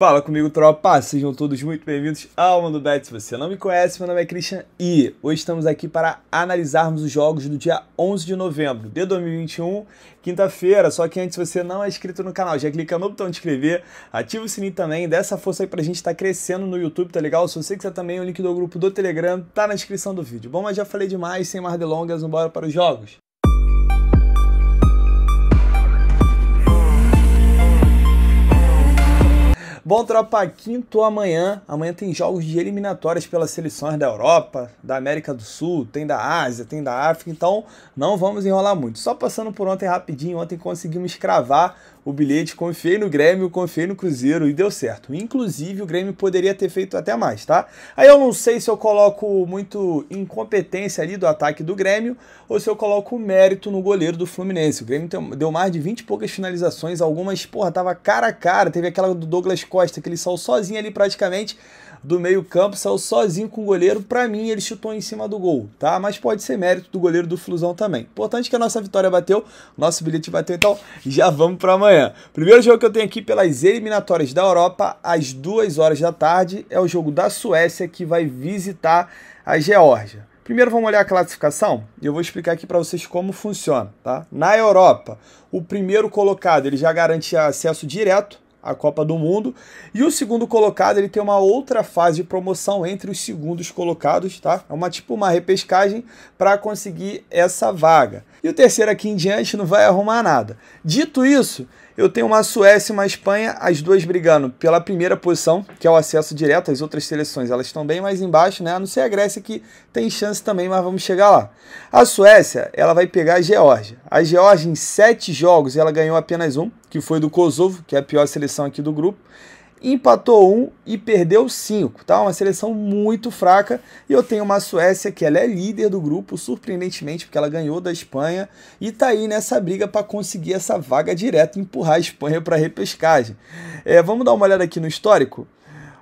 Fala comigo, tropa! Sejam todos muito bem-vindos ao Mundo Bet. Se você não me conhece, meu nome é Christian e hoje estamos aqui para analisarmos os jogos do dia 11 de novembro de 2021, quinta-feira. Só que antes, se você não é inscrito no canal, já clica no botão de inscrever, ativa o sininho também, dá essa força aí pra gente estar tá crescendo no YouTube, tá legal? Se você quiser também, o link do grupo do Telegram tá na descrição do vídeo. Bom, mas já falei demais, sem mais delongas, bora para os jogos. Bom, tropa, quinto amanhã. Amanhã tem jogos de eliminatórias pelas seleções da Europa, da América do Sul, tem da Ásia, tem da África, então não vamos enrolar muito. Só passando por ontem rapidinho, ontem conseguimos cravar o bilhete, confiei no Grêmio, confiei no Cruzeiro e deu certo. Inclusive, o Grêmio poderia ter feito até mais, tá? Aí eu não sei se eu coloco muito incompetência ali do ataque do Grêmio ou se eu coloco mérito no goleiro do Fluminense. O Grêmio deu mais de 20 e poucas finalizações, algumas, porra, tava cara a cara. Teve aquela do Douglas Costa, que ele saiu sozinho ali praticamente do meio-campo, saiu sozinho com o goleiro. Para mim, ele chutou em cima do gol, tá? Mas pode ser mérito do goleiro do Flusão também. Importante que a nossa vitória bateu, nosso bilhete bateu, então já vamos para amanhã. Primeiro jogo que eu tenho aqui pelas eliminatórias da Europa, às 2 horas da tarde, é o jogo da Suécia que vai visitar a Geórgia. Primeiro vamos olhar a classificação e eu vou explicar aqui para vocês como funciona, tá? Na Europa, o primeiro colocado, ele já garante acesso direto à Copa do Mundo, e o segundo colocado, ele tem uma outra fase de promoção entre os segundos colocados, tá? É uma tipo uma repescagem para conseguir essa vaga. E o terceiro aqui em diante não vai arrumar nada. Dito isso, eu tenho uma Suécia e uma Espanha, as duas brigando pela primeira posição, que é o acesso direto. As outras seleções elas estão bem mais embaixo, né? A não ser a Grécia que tem chance também, mas vamos chegar lá. A Suécia ela vai pegar a Geórgia. A Geórgia em sete jogos ela ganhou apenas um, que foi do Kosovo, que é a pior seleção aqui do grupo empatou um e perdeu cinco, tá? Uma seleção muito fraca. E eu tenho uma Suécia que ela é líder do grupo, surpreendentemente, porque ela ganhou da Espanha e tá aí nessa briga para conseguir essa vaga direta e empurrar a Espanha para repescagem. É, vamos dar uma olhada aqui no histórico.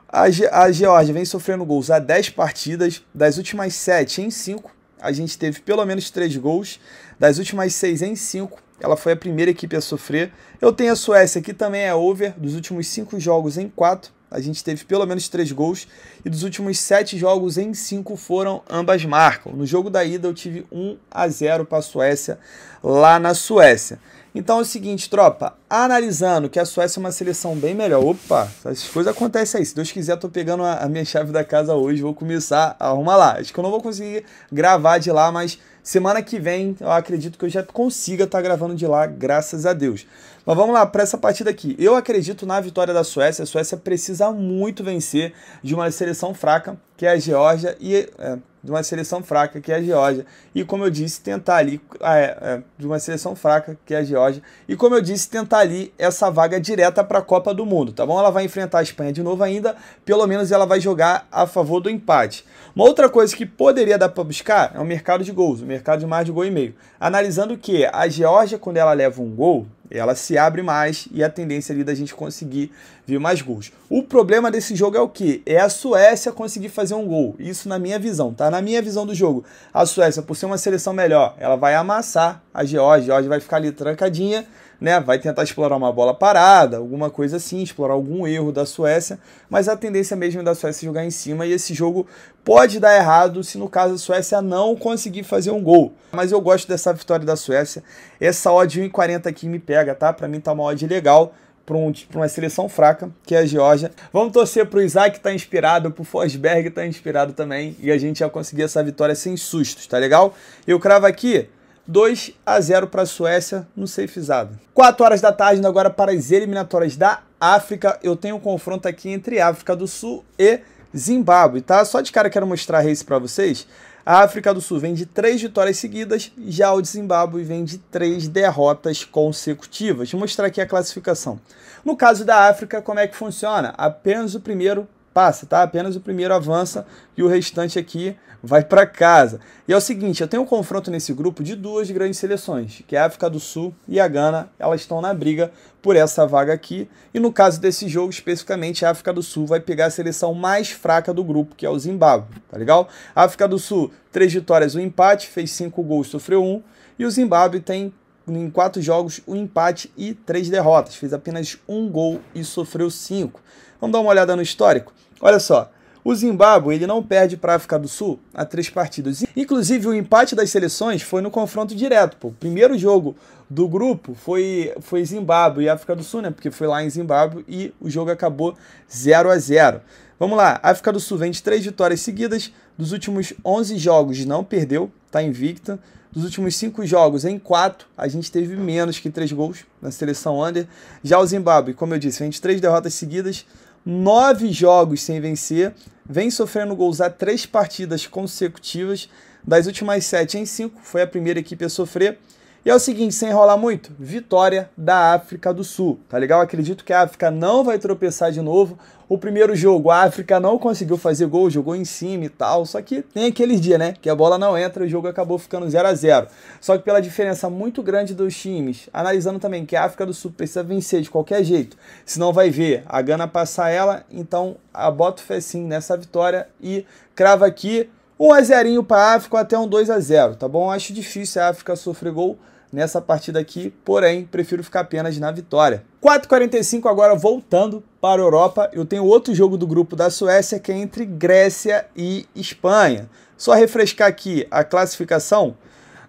A, Ge a Geórgia vem sofrendo gols há 10 partidas, das últimas 7 em 5, a gente teve pelo menos 3 gols, das últimas 6 em 5, ela foi a primeira equipe a sofrer. Eu tenho a Suécia, que também é over, dos últimos cinco jogos em quatro. A gente teve pelo menos três gols e dos últimos sete jogos em cinco foram ambas marcam. No jogo da ida eu tive 1 a 0 para a Suécia lá na Suécia. Então é o seguinte, tropa, analisando que a Suécia é uma seleção bem melhor. Opa, essas coisas acontecem aí. Se Deus quiser, tô pegando a, a minha chave da casa hoje, vou começar a arrumar lá. Acho que eu não vou conseguir gravar de lá, mas semana que vem eu acredito que eu já consiga estar tá gravando de lá, graças a Deus. Mas vamos lá para essa partida aqui. Eu acredito na vitória da Suécia. A Suécia precisa muito vencer de uma seleção fraca, que é a Geórgia, e é, de uma seleção fraca, que é a Geórgia. E como eu disse, tentar ali ah, é, é, de uma seleção fraca, que é a Geórgia. E como eu disse, tentar ali essa vaga direta para a Copa do Mundo, tá bom? Ela vai enfrentar a Espanha de novo ainda, pelo menos ela vai jogar a favor do empate. Uma outra coisa que poderia dar para buscar é o mercado de gols, o mercado de mais de gol e meio. Analisando que a Geórgia quando ela leva um gol, ela se abre mais e a tendência ali da gente conseguir vir mais gols. O problema desse jogo é o que? É a Suécia conseguir fazer um gol. Isso na minha visão, tá? Na minha visão do jogo, a Suécia, por ser uma seleção melhor, ela vai amassar a Geórgia. A Geórgia vai ficar ali trancadinha né, vai tentar explorar uma bola parada, alguma coisa assim, explorar algum erro da Suécia, mas a tendência é mesmo é da Suécia jogar em cima e esse jogo pode dar errado se no caso a Suécia não conseguir fazer um gol. Mas eu gosto dessa vitória da Suécia. Essa odd 1,40 aqui me pega, tá? Para mim tá uma odd legal para um, uma seleção fraca, que é a Geórgia. Vamos torcer para o Isaac tá inspirado, para o Forsberg tá inspirado também, e a gente já conseguir essa vitória sem sustos, tá legal? Eu cravo aqui 2 a 0 para a Suécia no safezado. 4 horas da tarde, agora para as eliminatórias da África. Eu tenho um confronto aqui entre África do Sul e Zimbábue, tá? Só de cara quero mostrar race para vocês. A África do Sul vem de três vitórias seguidas, já o Zimbábue vem de três derrotas consecutivas. Vou mostrar aqui a classificação. No caso da África, como é que funciona? Apenas o primeiro passa, tá? Apenas o primeiro avança e o restante aqui vai para casa. E é o seguinte, eu tenho um confronto nesse grupo de duas grandes seleções, que é a África do Sul e a Gana. Elas estão na briga por essa vaga aqui. E no caso desse jogo, especificamente, a África do Sul vai pegar a seleção mais fraca do grupo, que é o Zimbábue, tá legal? A África do Sul, três vitórias, um empate, fez cinco gols, sofreu um. E o Zimbábue tem em quatro jogos, um empate e três derrotas. Fez apenas um gol e sofreu cinco. Vamos dar uma olhada no histórico? Olha só, o Zimbábue ele não perde para a África do Sul há três partidas. Inclusive, o empate das seleções foi no confronto direto. Pô. O primeiro jogo do grupo foi, foi Zimbábue e África do Sul, né? Porque foi lá em Zimbábue e o jogo acabou 0 a 0 Vamos lá, a África do Sul vem de três vitórias seguidas. Dos últimos 11 jogos não perdeu, tá invicta. Dos últimos cinco jogos, em quatro, a gente teve menos que três gols na seleção under. Já o Zimbábue, como eu disse, vem de três derrotas seguidas nove jogos sem vencer, vem sofrendo gols a três partidas consecutivas. Das últimas sete em cinco, foi a primeira equipe a sofrer. E é o seguinte, sem enrolar muito, vitória da África do Sul, tá legal? Acredito que a África não vai tropeçar de novo. O primeiro jogo, a África não conseguiu fazer gol, jogou em cima e tal, só que tem aqueles dias, né? Que a bola não entra e o jogo acabou ficando 0 a 0 Só que pela diferença muito grande dos times, analisando também que a África do Sul precisa vencer de qualquer jeito, senão vai ver a Gana passar ela, então a boto fé sim nessa vitória e crava aqui um a zerinho para a África até um 2 a 0 tá bom? Acho difícil a África sofrer gol, nessa partida aqui, porém, prefiro ficar apenas na vitória. 4:45 agora voltando para a Europa, eu tenho outro jogo do grupo da Suécia que é entre Grécia e Espanha. Só refrescar aqui a classificação.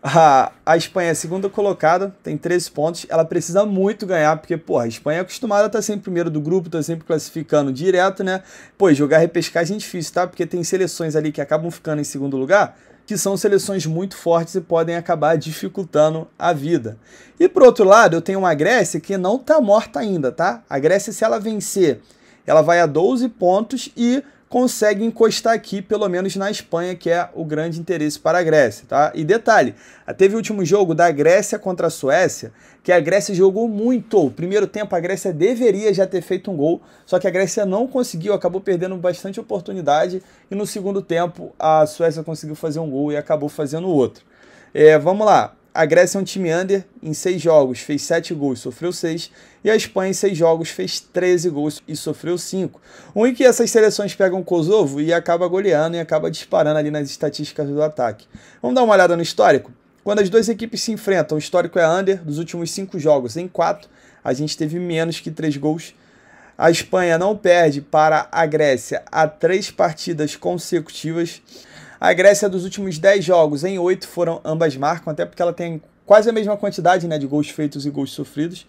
A, a Espanha é a segunda colocada, tem 13 pontos. Ela precisa muito ganhar, porque, porra, a Espanha é acostumada a estar tá sempre primeiro do grupo, tá sempre classificando direto, né? Pô, jogar repescagem é difícil, tá? Porque tem seleções ali que acabam ficando em segundo lugar que são seleções muito fortes e podem acabar dificultando a vida. E por outro lado, eu tenho uma Grécia que não está morta ainda, tá? A Grécia, se ela vencer, ela vai a 12 pontos e consegue encostar aqui, pelo menos na Espanha, que é o grande interesse para a Grécia, tá? E detalhe, teve o último jogo da Grécia contra a Suécia, que a Grécia jogou muito. O primeiro tempo a Grécia deveria já ter feito um gol, só que a Grécia não conseguiu, acabou perdendo bastante oportunidade e no segundo tempo a Suécia conseguiu fazer um gol e acabou fazendo outro. É, vamos lá. A Grécia é um time under em 6 jogos, fez 7 gols, sofreu 6. E a Espanha em 6 jogos fez 13 gols e sofreu 5. em é que essas seleções pegam Kosovo e acaba goleando e acaba disparando ali nas estatísticas do ataque. Vamos dar uma olhada no histórico? Quando as duas equipes se enfrentam, o histórico é under dos últimos 5 jogos. Em 4, a gente teve menos que 3 gols. A Espanha não perde para a Grécia há três partidas consecutivas. A Grécia dos últimos 10 jogos, em 8 foram ambas marcam, até porque ela tem quase a mesma quantidade né, de gols feitos e gols sofridos.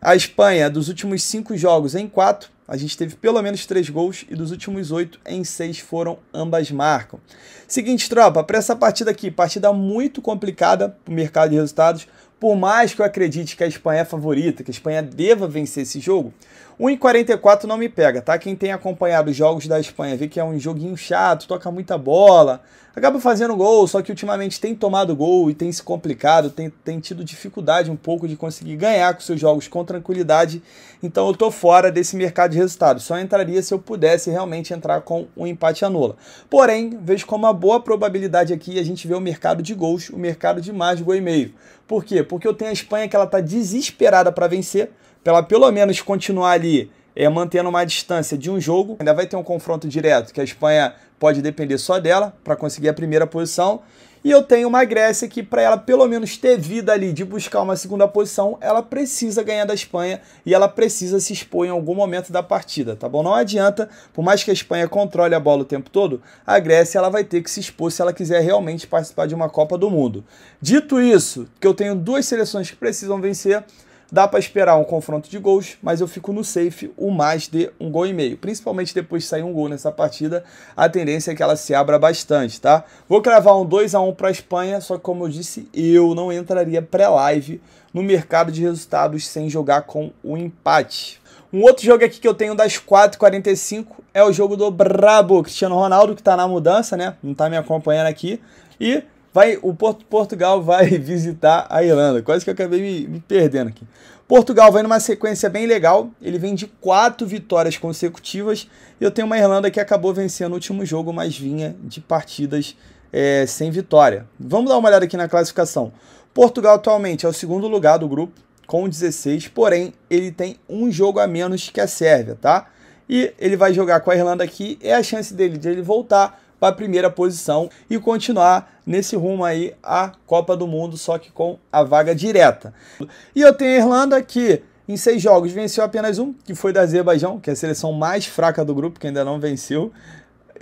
A Espanha, dos últimos 5 jogos, em 4 a gente teve pelo menos três gols e dos últimos oito, em seis foram ambas marcam. Seguinte, tropa, para essa partida aqui, partida muito complicada para o mercado de resultados. Por mais que eu acredite que a Espanha é favorita, que a Espanha deva vencer esse jogo, 1,44 não me pega, tá? Quem tem acompanhado os jogos da Espanha vê que é um joguinho chato, toca muita bola, acaba fazendo gol, só que ultimamente tem tomado gol e tem se complicado, tem, tem tido dificuldade um pouco de conseguir ganhar com seus jogos com tranquilidade. Então eu tô fora desse mercado de resultado. Só entraria se eu pudesse realmente entrar com um empate anula. nula. Porém, vejo como uma boa probabilidade aqui a gente vê o mercado de gols, o mercado de mais gol e meio. Por quê? Porque eu tenho a Espanha que ela está desesperada para vencer, para ela pelo menos continuar ali é, mantendo uma distância de um jogo. Ainda vai ter um confronto direto que a Espanha pode depender só dela para conseguir a primeira posição. E eu tenho uma Grécia que, para ela pelo menos ter vida ali de buscar uma segunda posição, ela precisa ganhar da Espanha e ela precisa se expor em algum momento da partida, tá bom? Não adianta, por mais que a Espanha controle a bola o tempo todo, a Grécia ela vai ter que se expor se ela quiser realmente participar de uma Copa do Mundo. Dito isso, que eu tenho duas seleções que precisam vencer, Dá para esperar um confronto de gols, mas eu fico no safe o mais de um gol e meio. Principalmente depois de sair um gol nessa partida, a tendência é que ela se abra bastante, tá? Vou cravar um 2 a 1 para a Espanha, só que como eu disse, eu não entraria pré-live no mercado de resultados sem jogar com o um empate. Um outro jogo aqui que eu tenho das 4h45 é o jogo do Brabo, Cristiano Ronaldo, que está na mudança, né? Não está me acompanhando aqui. E vai, o Porto, Portugal vai visitar a Irlanda. Quase que eu acabei me, me, perdendo aqui. Portugal vai numa sequência bem legal. Ele vem de quatro vitórias consecutivas. E eu tenho uma Irlanda que acabou vencendo o último jogo, mas vinha de partidas é, sem vitória. Vamos dar uma olhada aqui na classificação. Portugal atualmente é o segundo lugar do grupo, com 16, porém ele tem um jogo a menos que a Sérvia, tá? E ele vai jogar com a Irlanda aqui, é a chance dele de ele voltar para a primeira posição e continuar nesse rumo aí a Copa do Mundo, só que com a vaga direta. E eu tenho a Irlanda que em seis jogos venceu apenas um, que foi da Azerbaijão, que é a seleção mais fraca do grupo, que ainda não venceu.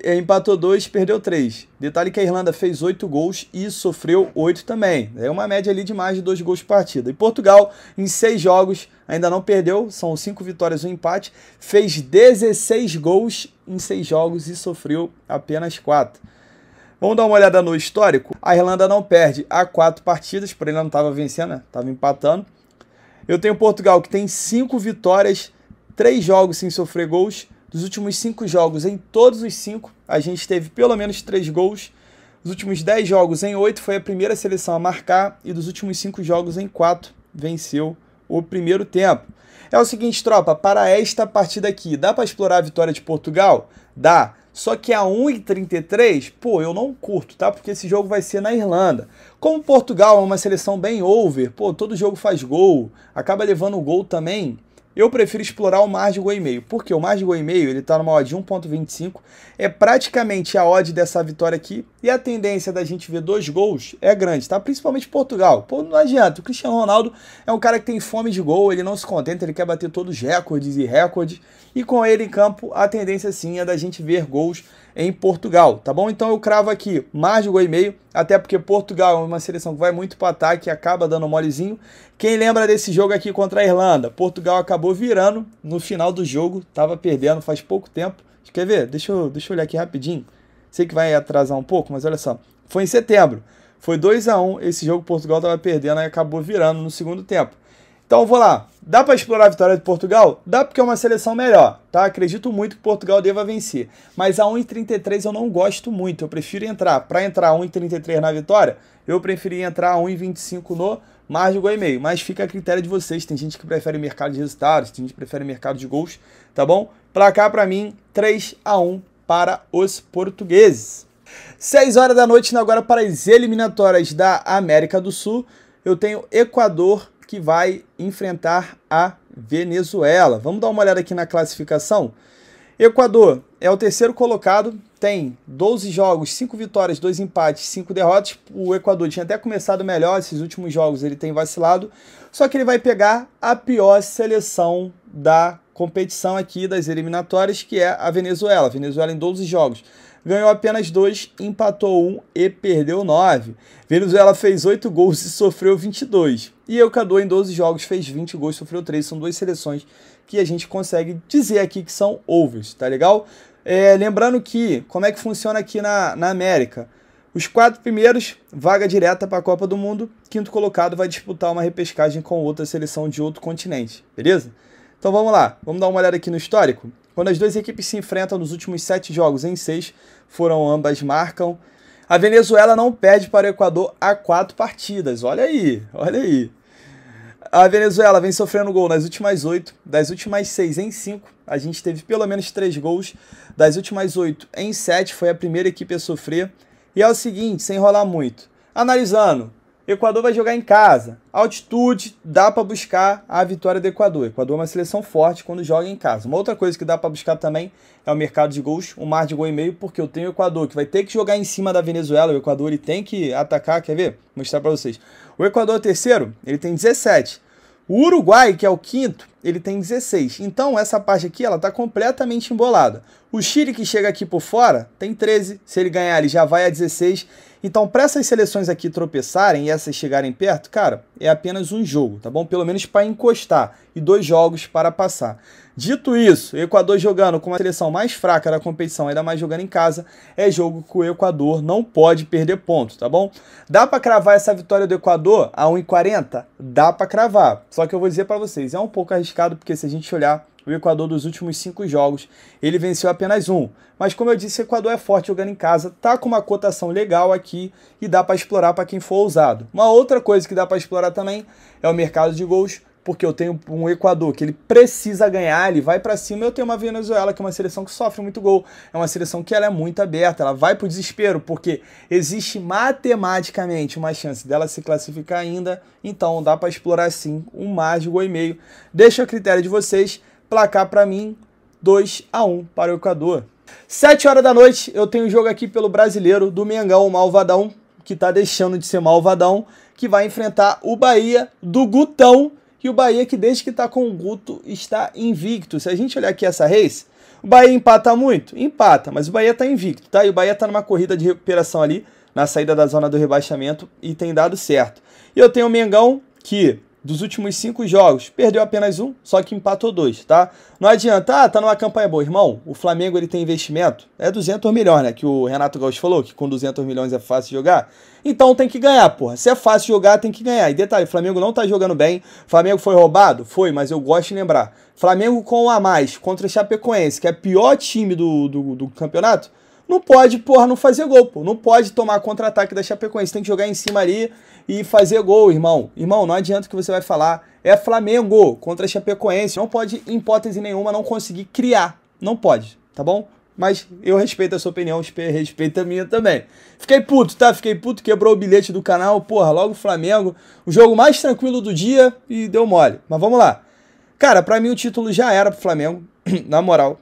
É, empatou dois, perdeu três. Detalhe que a Irlanda fez oito gols e sofreu oito também. É uma média ali de mais de dois gols por partida. E Portugal, em seis jogos, ainda não perdeu, são cinco vitórias e um empate, fez 16 gols em seis jogos e sofreu apenas quatro. Vamos dar uma olhada no histórico. A Irlanda não perde há quatro partidas, porém ela não estava vencendo, estava né? empatando. Eu tenho Portugal que tem cinco vitórias, três jogos sem sofrer gols. Dos últimos cinco jogos, em todos os cinco, a gente teve pelo menos três gols. Dos últimos dez jogos, em oito, foi a primeira seleção a marcar. E dos últimos cinco jogos, em quatro, venceu o primeiro tempo. É o seguinte, tropa, para esta partida aqui, dá para explorar a vitória de Portugal? Dá. Só que a 1,33, pô, eu não curto, tá? Porque esse jogo vai ser na Irlanda. Como Portugal é uma seleção bem over, pô, todo jogo faz gol, acaba levando gol também, eu prefiro explorar o Margol e meio, porque o Margol e meio ele está numa odd de 1.25, é praticamente a odd dessa vitória aqui, e a tendência da gente ver dois gols é grande, tá? Principalmente Portugal. Pô, não adianta, o Cristiano Ronaldo é um cara que tem fome de gol, ele não se contenta, ele quer bater todos os recordes e recordes, e com ele em campo, a tendência sim é da gente ver gols em Portugal, tá bom? Então eu cravo aqui mais de gol e meio, até porque Portugal é uma seleção que vai muito para ataque e acaba dando molezinho. Quem lembra desse jogo aqui contra a Irlanda? Portugal acabou virando no final do jogo, tava perdendo faz pouco tempo. Quer ver? Deixa eu, deixa eu olhar aqui rapidinho. Sei que vai atrasar um pouco, mas olha só. Foi em setembro. Foi 2 a 1 um, esse jogo Portugal tava perdendo e acabou virando no segundo tempo. Então vou lá. Dá para explorar a vitória de Portugal? Dá porque é uma seleção melhor, tá? Acredito muito que Portugal deva vencer. Mas a 1,33 eu não gosto muito. Eu prefiro entrar. Para entrar 1,33 na vitória, eu preferi entrar 1,25 no mais gol e meio. Mas fica a critério de vocês. Tem gente que prefere mercado de resultados, tem gente que prefere mercado de gols, tá bom? Pra cá, para mim, 3 a 1 para os portugueses. 6 horas da noite, agora para as eliminatórias da América do Sul. Eu tenho Equador que vai enfrentar a Venezuela. Vamos dar uma olhada aqui na classificação. Equador é o terceiro colocado, tem 12 jogos, 5 vitórias, 2 empates, 5 derrotas. O Equador tinha até começado melhor, esses últimos jogos ele tem vacilado. Só que ele vai pegar a pior seleção da competição aqui das eliminatórias, que é a Venezuela. A Venezuela em 12 jogos ganhou apenas 2, empatou 1 um e perdeu 9. Venezuela fez 8 gols e sofreu 22. E Equador, em 12 jogos, fez 20 gols, e sofreu 3. São duas seleções que a gente consegue dizer aqui que são overs, tá legal? É, lembrando que, como é que funciona aqui na, na América? Os quatro primeiros, vaga direta para a Copa do Mundo. Quinto colocado vai disputar uma repescagem com outra seleção de outro continente, beleza? Então vamos lá, vamos dar uma olhada aqui no histórico. Quando as duas equipes se enfrentam nos últimos sete jogos em seis, foram ambas marcam. A Venezuela não perde para o Equador há quatro partidas. Olha aí, olha aí. A Venezuela vem sofrendo gol nas últimas oito, das últimas seis em cinco. A gente teve pelo menos três gols. Das últimas oito em sete, foi a primeira equipe a sofrer. E é o seguinte, sem enrolar muito. Analisando, Equador vai jogar em casa. Altitude, dá para buscar a vitória do Equador. Equador é uma seleção forte quando joga em casa. Uma outra coisa que dá para buscar também é o mercado de gols, um mar de gol e meio, porque eu tenho o Equador que vai ter que jogar em cima da Venezuela. O Equador ele tem que atacar, quer ver? Vou mostrar para vocês. O Equador é terceiro, ele tem 17. O Uruguai, que é o quinto, ele tem 16. Então essa parte aqui ela está completamente embolada. O Chile, que chega aqui por fora, tem 13. Se ele ganhar, ele já vai a 16. Então, para essas seleções aqui tropeçarem e essas chegarem perto, cara, é apenas um jogo, tá bom? Pelo menos para encostar e dois jogos para passar. Dito isso, Equador jogando com uma seleção mais fraca da competição, ainda mais jogando em casa, é jogo que o Equador não pode perder pontos, tá bom? Dá para cravar essa vitória do Equador a 1,40? Dá para cravar. Só que eu vou dizer para vocês, é um pouco arriscado porque se a gente olhar o Equador dos últimos cinco jogos, ele venceu apenas um. Mas como eu disse, o Equador é forte jogando em casa, tá com uma cotação legal aqui e dá para explorar para quem for ousado. Uma outra coisa que dá para explorar também é o mercado de gols porque eu tenho um Equador que ele precisa ganhar, ele vai para cima, eu tenho uma Venezuela que é uma seleção que sofre muito gol, é uma seleção que ela é muito aberta, ela vai o desespero, porque existe matematicamente uma chance dela se classificar ainda, então dá para explorar sim um mais de gol e meio. Deixa a critério de vocês, placar para mim 2 a 1 para o Equador. 7 horas da noite, eu tenho um jogo aqui pelo Brasileiro do Mengão, o Malvadão, que tá deixando de ser Malvadão, que vai enfrentar o Bahia do Gutão, que o Bahia, que desde que está com o Guto, está invicto. Se a gente olhar aqui essa race, o Bahia empata muito? Empata, mas o Bahia está invicto, tá? E o Bahia está numa corrida de recuperação ali, na saída da zona do rebaixamento, e tem dado certo. E eu tenho o Mengão, que dos últimos cinco jogos, perdeu apenas um, só que empatou dois, tá? Não adianta, ah, tá numa campanha boa, irmão. O Flamengo ele tem investimento, é 200 milhões, né? Que o Renato Gaúcho falou que com 200 milhões é fácil jogar. Então tem que ganhar, porra. Se é fácil jogar, tem que ganhar. E detalhe, o Flamengo não tá jogando bem. Flamengo foi roubado? Foi, mas eu gosto de lembrar. Flamengo com um a mais contra o Chapecoense, que é o pior time do, do, do campeonato, não pode, porra, não fazer gol, pô. Não pode tomar contra-ataque da Chapecoense. Tem que jogar em cima ali e fazer gol, irmão. Irmão, não adianta o que você vai falar. É Flamengo contra a Chapecoense. Não pode, em hipótese nenhuma, não conseguir criar. Não pode, tá bom? Mas eu respeito a sua opinião, respeito a minha também. Fiquei puto, tá? Fiquei puto, quebrou o bilhete do canal. Porra, logo o Flamengo. O jogo mais tranquilo do dia e deu mole. Mas vamos lá. Cara, para mim o título já era pro Flamengo, na moral.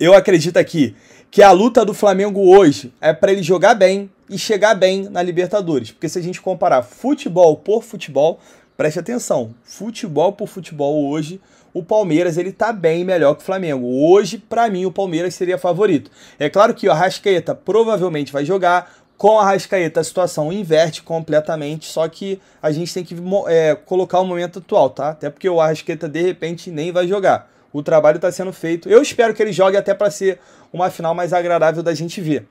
Eu acredito aqui que a luta do Flamengo hoje é para ele jogar bem e chegar bem na Libertadores. Porque se a gente comparar futebol por futebol, preste atenção, futebol por futebol hoje, o Palmeiras ele tá bem melhor que o Flamengo. Hoje, para mim, o Palmeiras seria favorito. É claro que o Arrascaeta provavelmente vai jogar, com a Rascaeta a situação inverte completamente, só que a gente tem que é, colocar o momento atual, tá? Até porque o Arrascaeta de repente nem vai jogar. O trabalho está sendo feito. Eu espero que ele jogue até para ser uma final mais agradável da gente ver.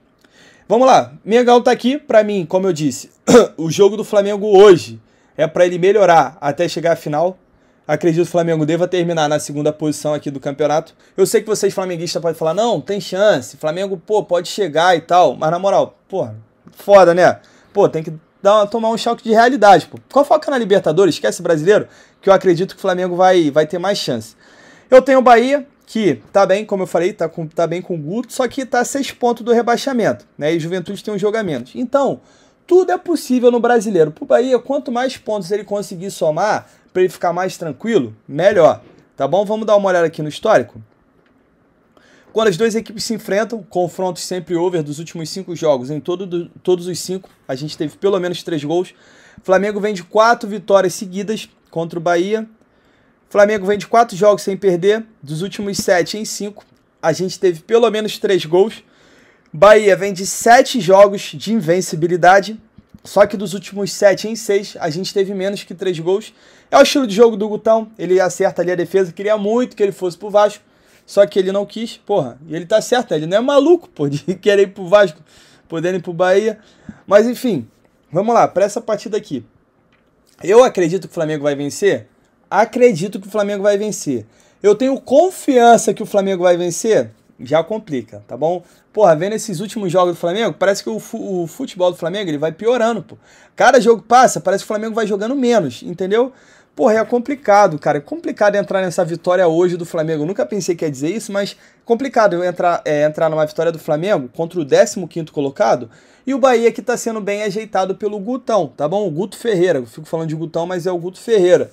Vamos lá. Mengão está aqui para mim, como eu disse. o jogo do Flamengo hoje é para ele melhorar até chegar à final. Acredito que o Flamengo deva terminar na segunda posição aqui do campeonato. Eu sei que vocês flamenguistas podem falar: "Não, tem chance. Flamengo, pô, pode chegar e tal". Mas na moral, pô, foda, né? Pô, tem que dar, tomar um choque de realidade, pô. Qual foca na Libertadores, esquece brasileiro, que eu acredito que o Flamengo vai vai ter mais chance. Eu tenho o Bahia, que tá bem, como eu falei, tá, com, tá bem com o Guto, só que tá a seis pontos do rebaixamento, né? E Juventude tem um jogo a menos. Então, tudo é possível no brasileiro. Pro Bahia, quanto mais pontos ele conseguir somar, para ele ficar mais tranquilo, melhor. Tá bom? Vamos dar uma olhada aqui no histórico. Quando as duas equipes se enfrentam, confrontos sempre over dos últimos cinco jogos. Em todo do, todos os cinco, a gente teve pelo menos três gols. Flamengo vem de quatro vitórias seguidas contra o Bahia. Flamengo vem de quatro jogos sem perder, dos últimos sete em cinco, a gente teve pelo menos três gols. Bahia vem de sete jogos de invencibilidade, só que dos últimos sete em seis, a gente teve menos que três gols. É o estilo de jogo do Gutão, ele acerta ali a defesa, queria muito que ele fosse pro Vasco, só que ele não quis, porra, e ele tá certo, né? ele não é maluco, pô, de querer ir pro Vasco, podendo ir pro Bahia. Mas enfim, vamos lá, para essa partida aqui. Eu acredito que o Flamengo vai vencer? acredito que o Flamengo vai vencer. Eu tenho confiança que o Flamengo vai vencer? Já complica, tá bom? Porra, vendo esses últimos jogos do Flamengo, parece que o, fu o futebol do Flamengo ele vai piorando, pô. Cada jogo passa, parece que o Flamengo vai jogando menos, entendeu? Porra, é complicado, cara. É complicado entrar nessa vitória hoje do Flamengo. Eu nunca pensei que ia dizer isso, mas complicado entrar, é, entrar numa vitória do Flamengo contra o 15 colocado e o Bahia que tá sendo bem ajeitado pelo Gutão, tá bom? O Guto Ferreira. Eu fico falando de Gutão, mas é o Guto Ferreira.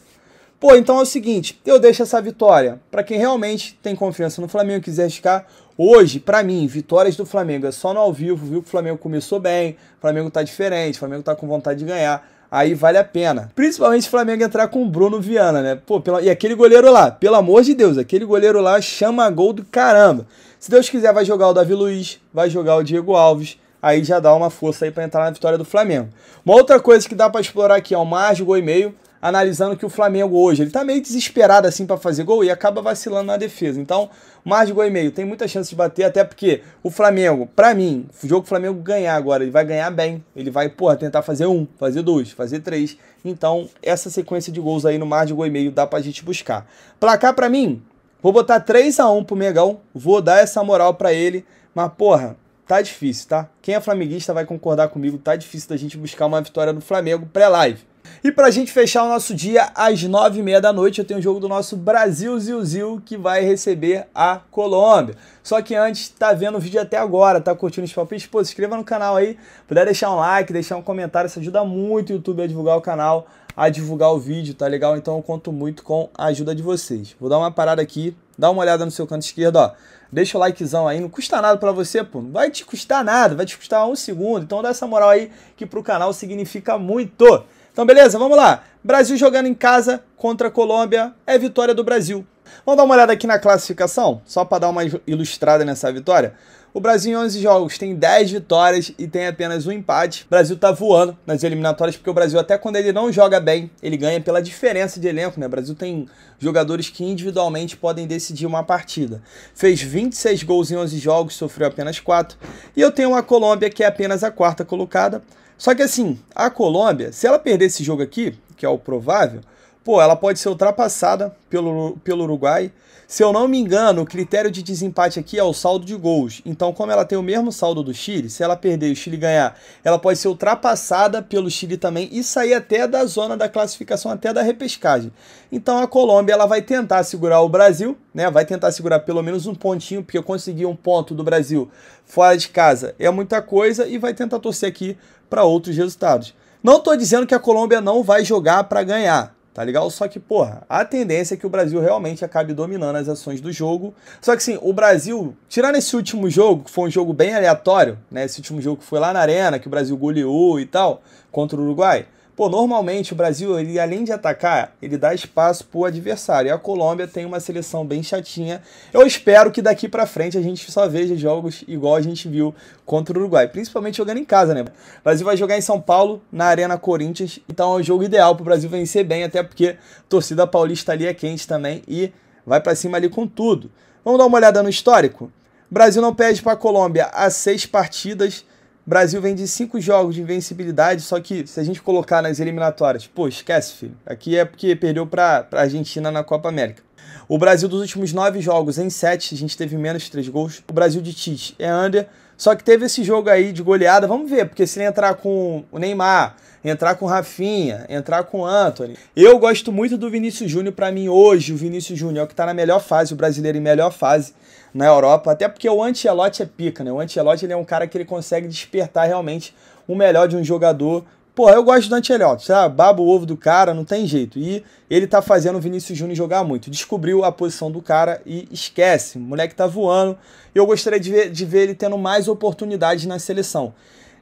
Pô, então é o seguinte, eu deixo essa vitória para quem realmente tem confiança no Flamengo e quiser ficar. Hoje, para mim, vitórias do Flamengo é só no ao vivo, viu que o Flamengo começou bem, o Flamengo tá diferente, o Flamengo tá com vontade de ganhar. Aí vale a pena. Principalmente o Flamengo entrar com o Bruno Viana, né? Pô, pela... e aquele goleiro lá, pelo amor de Deus, aquele goleiro lá chama gol do caramba. Se Deus quiser, vai jogar o Davi Luiz, vai jogar o Diego Alves, aí já dá uma força aí para entrar na vitória do Flamengo. Uma outra coisa que dá para explorar aqui é o mais de gol e meio analisando que o Flamengo hoje, ele tá meio desesperado assim para fazer gol e acaba vacilando na defesa. Então, mais de gol e meio, tem muita chance de bater, até porque o Flamengo, para mim, o jogo o Flamengo ganhar agora, ele vai ganhar bem. Ele vai, porra, tentar fazer um, fazer dois, fazer três. Então, essa sequência de gols aí no mais de gol e meio dá pra gente buscar. Placar para mim, vou botar 3 a 1 pro Megão, vou dar essa moral para ele, mas porra, tá difícil, tá? Quem é flamenguista vai concordar comigo, tá difícil da gente buscar uma vitória no Flamengo pré-live. E para a gente fechar o nosso dia, às nove e meia da noite, eu tenho o jogo do nosso Brasil Zil que vai receber a Colômbia. Só que antes, tá vendo o vídeo até agora, tá curtindo os palpites? Pô, se inscreva no canal aí, puder deixar um like, deixar um comentário, isso ajuda muito o YouTube a divulgar o canal, a divulgar o vídeo, tá legal? Então eu conto muito com a ajuda de vocês. Vou dar uma parada aqui, dá uma olhada no seu canto esquerdo, ó. Deixa o likezão aí, não custa nada para você, pô. Não vai te custar nada, vai te custar um segundo. Então dá essa moral aí que pro canal significa muito. Então, beleza? Vamos lá. Brasil jogando em casa contra a Colômbia é vitória do Brasil. Vamos dar uma olhada aqui na classificação, só para dar uma ilustrada nessa vitória. O Brasil em 11 jogos tem 10 vitórias e tem apenas um empate. O Brasil tá voando nas eliminatórias porque o Brasil até quando ele não joga bem, ele ganha pela diferença de elenco, né? O Brasil tem jogadores que individualmente podem decidir uma partida. Fez 26 gols em 11 jogos, sofreu apenas 4. E eu tenho a Colômbia que é apenas a quarta colocada só que assim, a Colômbia, se ela perder esse jogo aqui, que é o provável, pô, ela pode ser ultrapassada pelo, pelo Uruguai. Se eu não me engano, o critério de desempate aqui é o saldo de gols. Então, como ela tem o mesmo saldo do Chile, se ela perder e o Chile ganhar, ela pode ser ultrapassada pelo Chile também e sair até da zona da classificação, até da repescagem. Então, a Colômbia ela vai tentar segurar o Brasil, né? Vai tentar segurar pelo menos um pontinho, porque conseguir um ponto do Brasil fora de casa é muita coisa e vai tentar torcer aqui para outros resultados. Não estou dizendo que a Colômbia não vai jogar para ganhar tá legal? Só que, porra, a tendência é que o Brasil realmente acabe dominando as ações do jogo. Só que, sim, o Brasil, tirando esse último jogo, que foi um jogo bem aleatório, né? Esse último jogo que foi lá na Arena, que o Brasil goleou e tal, contra o Uruguai. Pô, normalmente o Brasil, ele além de atacar, ele dá espaço pro adversário. E a Colômbia tem uma seleção bem chatinha. Eu espero que daqui para frente a gente só veja jogos igual a gente viu contra o Uruguai, principalmente jogando em casa, né? O Brasil vai jogar em São Paulo, na Arena Corinthians, então é um jogo ideal pro Brasil vencer bem, até porque a torcida paulista ali é quente também e vai para cima ali com tudo. Vamos dar uma olhada no histórico? O Brasil não perde para a Colômbia há seis partidas, Brasil vem de cinco jogos de invencibilidade, só que se a gente colocar nas eliminatórias, pô, esquece, filho. Aqui é porque perdeu para a Argentina na Copa América. O Brasil dos últimos nove jogos, em sete, a gente teve menos três gols. O Brasil de Tite é under, só que teve esse jogo aí de goleada, vamos ver, porque se ele entrar com o Neymar, entrar com o Rafinha, entrar com o Anthony. Eu gosto muito do Vinícius Júnior, para mim hoje o Vinícius Júnior é o que tá na melhor fase, o brasileiro em melhor fase na Europa, até porque o Antielotti é pica, né? O Antielotti ele é um cara que ele consegue despertar realmente o melhor de um jogador Pô, eu gosto do Ancelotti, sabe? Baba o ovo do cara, não tem jeito. E ele tá fazendo o Vinícius Júnior jogar muito. Descobriu a posição do cara e esquece. O moleque tá voando. Eu gostaria de ver, de ver ele tendo mais oportunidades na seleção.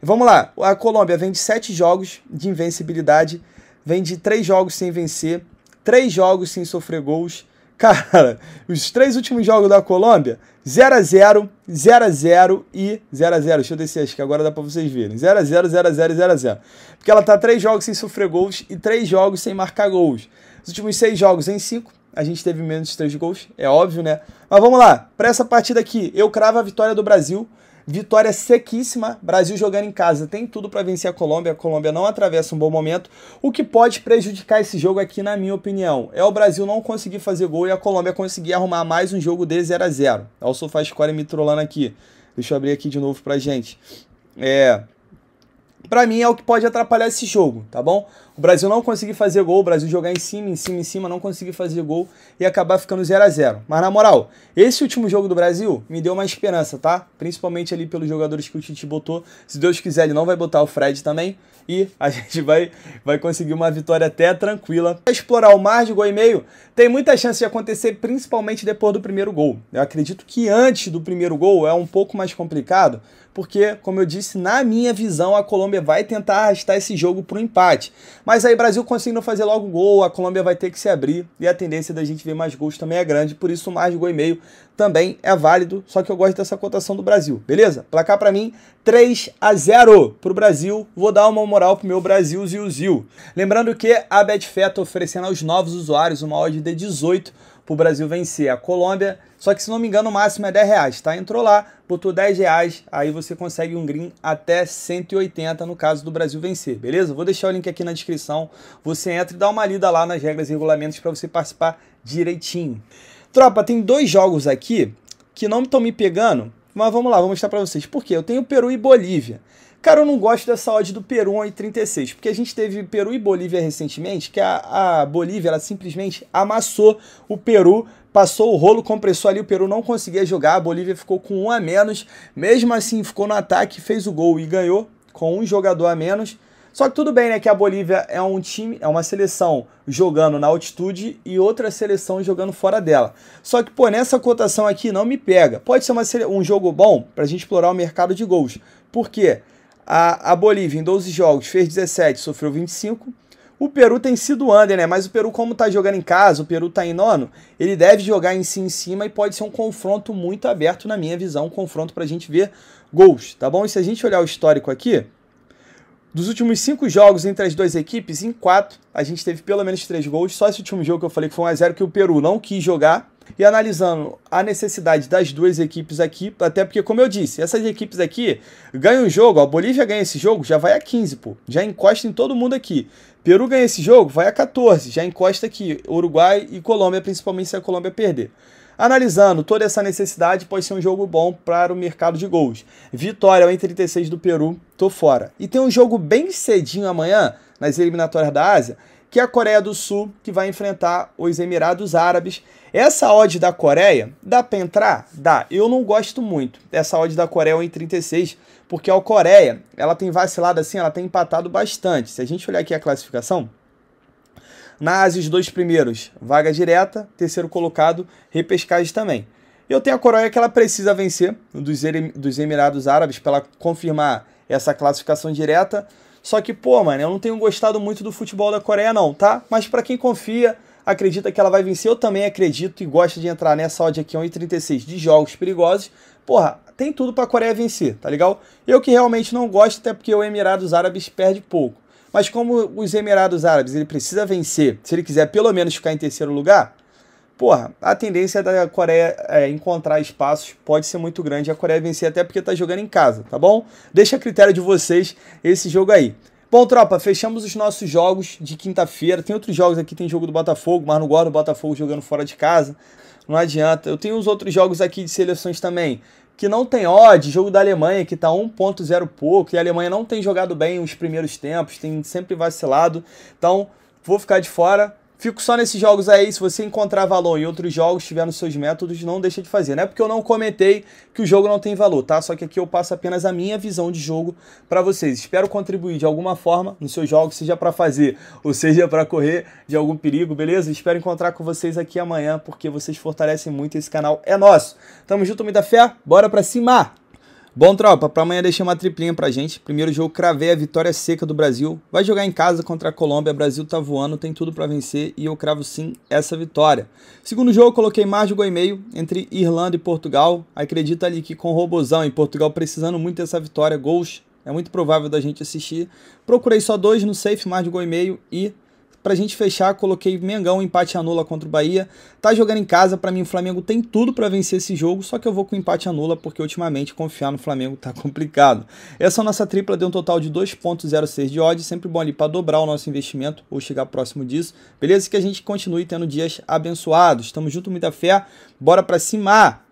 Vamos lá. A Colômbia vem de sete jogos de invencibilidade. Vem de três jogos sem vencer. Três jogos sem sofrer gols. Cara, os três últimos jogos da Colômbia 0 a 0 0 a 0 e 0 a 0 Deixa eu descer, acho que agora dá pra vocês verem. 0 a 0 0 a 0 0 a 0 Porque ela tá 3 jogos sem sofrer gols e 3 jogos sem marcar gols. Os últimos 6 jogos em 5, a gente teve menos de 3 gols, é óbvio, né? Mas vamos lá, pra essa partida aqui, eu cravo a vitória do Brasil Vitória sequíssima, Brasil jogando em casa, tem tudo para vencer a Colômbia. A Colômbia não atravessa um bom momento. O que pode prejudicar esse jogo aqui, na minha opinião, é o Brasil não conseguir fazer gol e a Colômbia conseguir arrumar mais um jogo de 0 a 0 É o SofaScore me trollando aqui. Deixa eu abrir aqui de novo pra gente. É, para mim é o que pode atrapalhar esse jogo, tá bom? O Brasil não conseguir fazer gol, o Brasil jogar em cima, em cima, em cima, não conseguir fazer gol e acabar ficando 0 a 0 Mas na moral, esse último jogo do Brasil me deu uma esperança, tá? Principalmente ali pelos jogadores que o Tite botou. Se Deus quiser, ele não vai botar o Fred também. E a gente vai, vai conseguir uma vitória até tranquila. Pra explorar o mar de gol e meio, tem muita chance de acontecer, principalmente depois do primeiro gol. Eu acredito que antes do primeiro gol é um pouco mais complicado, porque, como eu disse, na minha visão, a Colômbia vai tentar arrastar esse jogo para o empate. Mas mas aí Brasil conseguindo fazer logo um gol, a Colômbia vai ter que se abrir e a tendência da gente ver mais gols também é grande, por isso mais gol e meio também é válido, só que eu gosto dessa cotação do Brasil, beleza? Placar para mim 3 a 0 pro Brasil. Vou dar uma moral pro meu Brasil Ziu. Lembrando que a Betfair tá oferecendo aos novos usuários uma odd de 18 pro Brasil vencer a Colômbia só que se não me engano o máximo é 10 reais, tá? Entrou lá, botou 10 reais, aí você consegue um green até 180 no caso do Brasil vencer, beleza? Vou deixar o link aqui na descrição, você entra e dá uma lida lá nas regras e regulamentos para você participar direitinho. Tropa, tem dois jogos aqui que não estão me pegando, mas vamos lá, vou mostrar para vocês. Por quê? Eu tenho Peru e Bolívia. Cara, eu não gosto dessa odd do Peru 1,36, porque a gente teve Peru e Bolívia recentemente, que a, a Bolívia ela simplesmente amassou o Peru passou o rolo, compressou ali, o Peru não conseguia jogar, a Bolívia ficou com um a menos, mesmo assim ficou no ataque, fez o gol e ganhou com um jogador a menos. Só que tudo bem, né, que a Bolívia é um time, é uma seleção jogando na altitude e outra seleção jogando fora dela. Só que, pô, nessa cotação aqui não me pega. Pode ser uma, um jogo bom pra gente explorar o mercado de gols. Por quê? A, a Bolívia, em 12 jogos, fez 17, sofreu 25. O Peru tem sido under, né? Mas o Peru, como tá jogando em casa, o Peru tá em nono, ele deve jogar em si em cima e pode ser um confronto muito aberto, na minha visão, um confronto pra gente ver gols, tá bom? E se a gente olhar o histórico aqui, dos últimos cinco jogos entre as duas equipes, em quatro, a gente teve pelo menos três gols. Só esse último jogo que eu falei que foi 1x0 que o Peru não quis jogar e analisando a necessidade das duas equipes aqui, até porque, como eu disse, essas equipes aqui ganham o jogo, ó, a Bolívia ganha esse jogo, já vai a 15, pô, já encosta em todo mundo aqui. Peru ganha esse jogo, vai a 14, já encosta aqui, Uruguai e Colômbia, principalmente se a Colômbia perder. Analisando toda essa necessidade, pode ser um jogo bom para o mercado de gols. Vitória em 36 do Peru, tô fora. E tem um jogo bem cedinho amanhã, nas eliminatórias da Ásia, que é a Coreia do Sul, que vai enfrentar os Emirados Árabes. Essa odd da Coreia, dá para entrar? Dá. Eu não gosto muito. dessa odd da Coreia é em 36, porque a Coreia, ela tem vacilado assim, ela tem empatado bastante. Se a gente olhar aqui a classificação, na Ásia os dois primeiros, vaga direta, terceiro colocado, repescagem também. Eu tenho a Coreia que ela precisa vencer dos Emirados Árabes para confirmar essa classificação direta. Só que, pô, mano, eu não tenho gostado muito do futebol da Coreia, não, tá? Mas para quem confia, acredita que ela vai vencer, eu também acredito e gosta de entrar nessa odd aqui, 1,36 de jogos perigosos. Porra, tem tudo pra Coreia vencer, tá legal? Eu que realmente não gosto, até porque o Emirados Árabes perde pouco. Mas como os Emirados Árabes ele precisa vencer, se ele quiser pelo menos ficar em terceiro lugar, porra, a tendência da Coreia é, encontrar espaços pode ser muito grande. A Coreia vencer até porque tá jogando em casa, tá bom? Deixa a critério de vocês esse jogo aí. Bom, tropa, fechamos os nossos jogos de quinta-feira. Tem outros jogos aqui, tem jogo do Botafogo, mas não gosto do Botafogo jogando fora de casa. Não adianta. Eu tenho os outros jogos aqui de seleções também, que não tem odd, jogo da Alemanha que tá 1.0 pouco, e a Alemanha não tem jogado bem os primeiros tempos, tem sempre vacilado. Então, vou ficar de fora. Fico só nesses jogos aí. Se você encontrar valor em outros jogos, tiver nos seus métodos, não deixa de fazer. Não é porque eu não comentei que o jogo não tem valor, tá? Só que aqui eu passo apenas a minha visão de jogo para vocês. Espero contribuir de alguma forma nos seus jogos, seja para fazer ou seja para correr de algum perigo, beleza? Espero encontrar com vocês aqui amanhã, porque vocês fortalecem muito esse canal. É nosso. Tamo junto, muita fé. Bora pra cima! Bom, tropa, para amanhã deixei uma triplinha pra gente. Primeiro jogo, cravei a vitória seca do Brasil. Vai jogar em casa contra a Colômbia. Brasil tá voando, tem tudo para vencer e eu cravo sim essa vitória. Segundo jogo, coloquei mais de gol e meio entre Irlanda e Portugal. Acredita ali que com o Robozão e Portugal precisando muito dessa vitória, gols, é muito provável da gente assistir. Procurei só dois no safe, mais de gol e meio e Pra gente fechar, coloquei Mengão, empate anula contra o Bahia. Tá jogando em casa, para mim o Flamengo tem tudo para vencer esse jogo, só que eu vou com empate anula porque ultimamente confiar no Flamengo tá complicado. Essa nossa tripla deu um total de 2.06 de odds sempre bom ali para dobrar o nosso investimento ou chegar próximo disso. Beleza? Que a gente continue tendo dias abençoados. Tamo junto, muita fé. Bora pra cima!